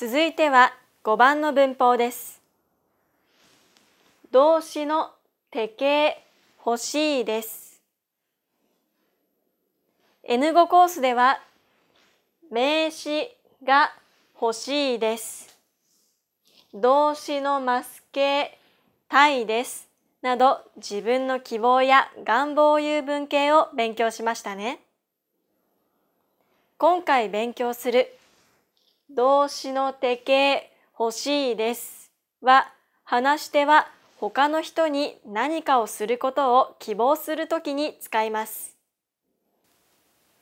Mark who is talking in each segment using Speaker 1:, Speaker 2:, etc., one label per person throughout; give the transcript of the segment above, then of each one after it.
Speaker 1: 続いては5番の文法です。動詞の手形欲しいです。N5 コースでは名詞が欲しいです。動詞のマス形たいです。など自分の希望や願望を言う文型を勉強しましたね。今回勉強する動詞の手形欲しいですは話し手は他の人に何かをすることを希望するときに使います。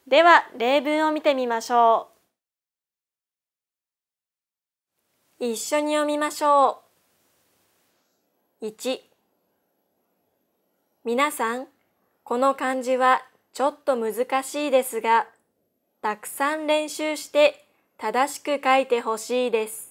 Speaker 1: では例文を見てみましょう。一緒に読みましょう。1皆さん、この漢字はちょっと難しいですが、たくさん練習して正しく書いてほしいです。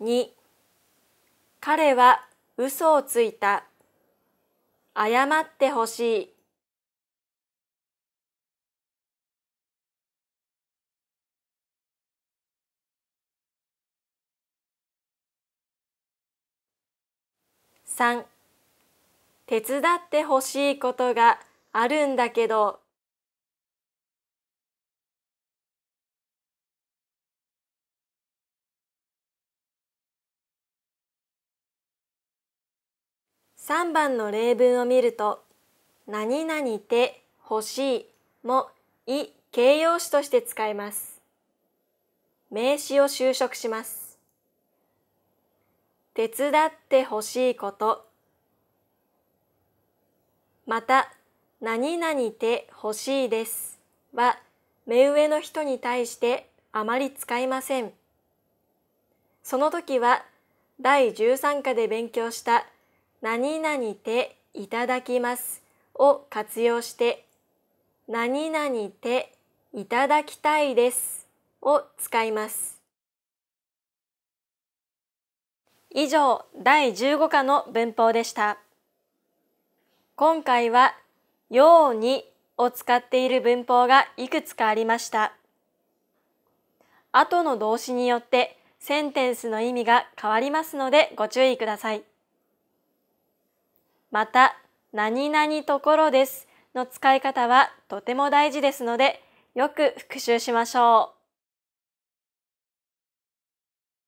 Speaker 1: 2彼は嘘をついた謝ってほしい
Speaker 2: 3手伝ってほしいことがあるんだけど
Speaker 1: 3番の例文を見ると「何々てほしい」も「い」形容詞として使います。名詞を修飾します。手伝ってほしいことまた何々てほしいですは目上の人に対してあまり使いませんその時は第13課で勉強した何々ていただきますを活用して何々ていただきたいですを使います以上第15課の文法でした今回は「ように」を使っている文法がいくつかありました後の動詞によってセンテンスの意味が変わりますのでご注意くださいまた「何々ところです」の使い方はとても大事ですのでよく復習しましょう